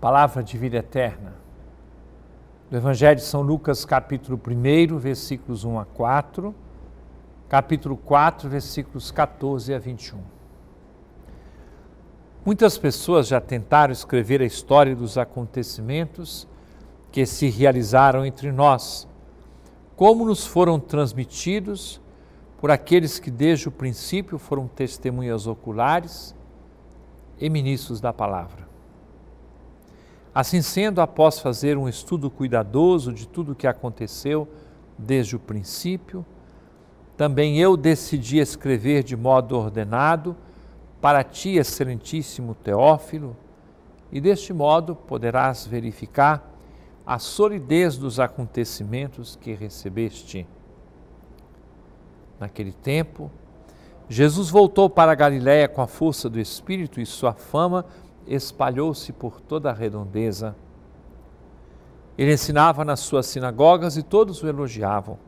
palavra de vida eterna. Do Evangelho de São Lucas, capítulo 1, versículos 1 a 4, capítulo 4, versículos 14 a 21. Muitas pessoas já tentaram escrever a história dos acontecimentos que se realizaram entre nós, como nos foram transmitidos por aqueles que desde o princípio foram testemunhas oculares e ministros da palavra. Assim sendo, após fazer um estudo cuidadoso de tudo o que aconteceu desde o princípio, também eu decidi escrever de modo ordenado para ti, excelentíssimo Teófilo, e deste modo poderás verificar a solidez dos acontecimentos que recebeste. Naquele tempo, Jesus voltou para a Galiléia com a força do Espírito e sua fama espalhou-se por toda a redondeza. Ele ensinava nas suas sinagogas e todos o elogiavam.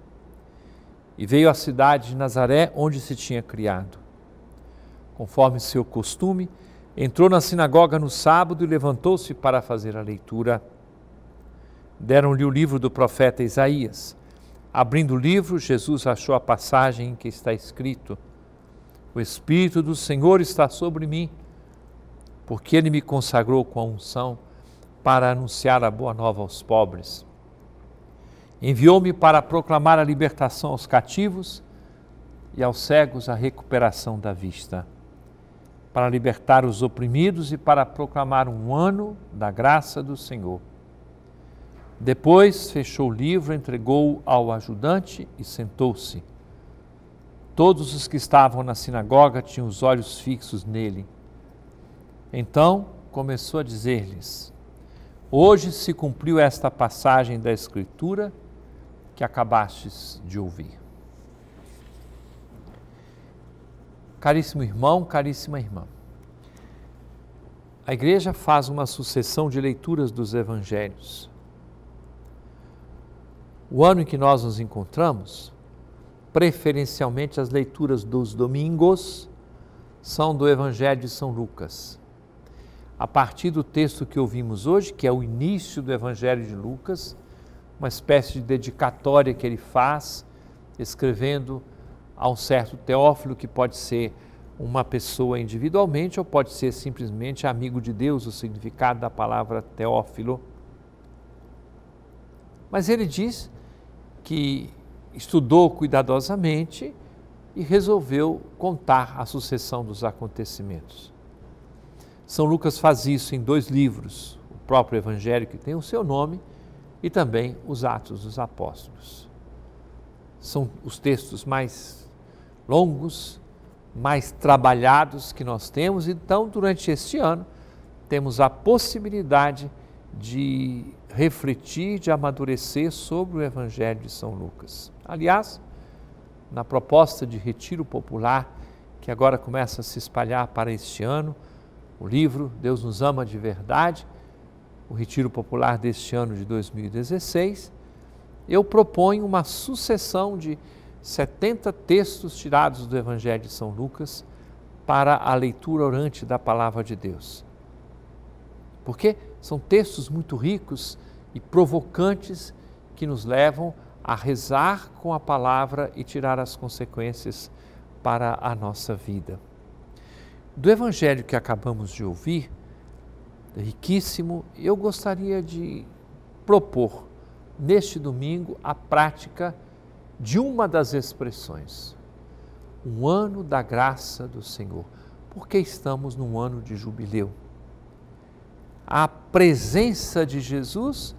E veio à cidade de Nazaré, onde se tinha criado. Conforme seu costume, entrou na sinagoga no sábado e levantou-se para fazer a leitura. Deram-lhe o livro do profeta Isaías. Abrindo o livro, Jesus achou a passagem em que está escrito: O Espírito do Senhor está sobre mim porque ele me consagrou com a unção para anunciar a boa nova aos pobres. Enviou-me para proclamar a libertação aos cativos e aos cegos a recuperação da vista, para libertar os oprimidos e para proclamar um ano da graça do Senhor. Depois fechou o livro, entregou-o ao ajudante e sentou-se. Todos os que estavam na sinagoga tinham os olhos fixos nele. Então começou a dizer-lhes: Hoje se cumpriu esta passagem da Escritura que acabastes de ouvir. Caríssimo irmão, caríssima irmã, a igreja faz uma sucessão de leituras dos evangelhos. O ano em que nós nos encontramos, preferencialmente as leituras dos domingos são do Evangelho de São Lucas a partir do texto que ouvimos hoje, que é o início do Evangelho de Lucas, uma espécie de dedicatória que ele faz, escrevendo a um certo teófilo que pode ser uma pessoa individualmente ou pode ser simplesmente amigo de Deus, o significado da palavra teófilo. Mas ele diz que estudou cuidadosamente e resolveu contar a sucessão dos acontecimentos. São Lucas faz isso em dois livros, o próprio Evangelho, que tem o seu nome, e também os Atos dos Apóstolos. São os textos mais longos, mais trabalhados que nós temos, então, durante este ano, temos a possibilidade de refletir, de amadurecer sobre o Evangelho de São Lucas. Aliás, na proposta de retiro popular, que agora começa a se espalhar para este ano, o livro Deus nos ama de verdade, o retiro popular deste ano de 2016, eu proponho uma sucessão de 70 textos tirados do Evangelho de São Lucas para a leitura orante da palavra de Deus. Porque são textos muito ricos e provocantes que nos levam a rezar com a palavra e tirar as consequências para a nossa vida. Do evangelho que acabamos de ouvir, é riquíssimo, eu gostaria de propor neste domingo a prática de uma das expressões, um ano da graça do Senhor, porque estamos num ano de jubileu. A presença de Jesus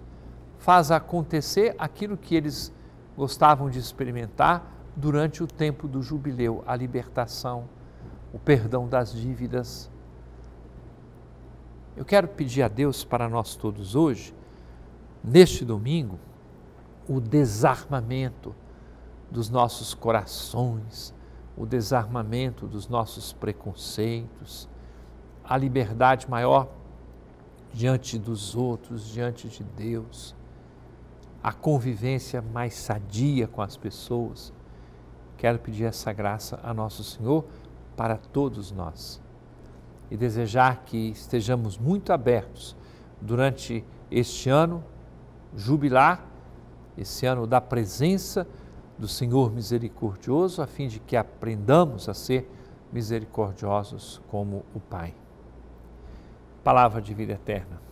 faz acontecer aquilo que eles gostavam de experimentar durante o tempo do jubileu, a libertação o perdão das dívidas. Eu quero pedir a Deus para nós todos hoje, neste domingo, o desarmamento dos nossos corações, o desarmamento dos nossos preconceitos, a liberdade maior diante dos outros, diante de Deus, a convivência mais sadia com as pessoas. Quero pedir essa graça a Nosso Senhor para todos nós. E desejar que estejamos muito abertos durante este ano jubilar, esse ano da presença do Senhor misericordioso, a fim de que aprendamos a ser misericordiosos como o Pai. Palavra de vida eterna.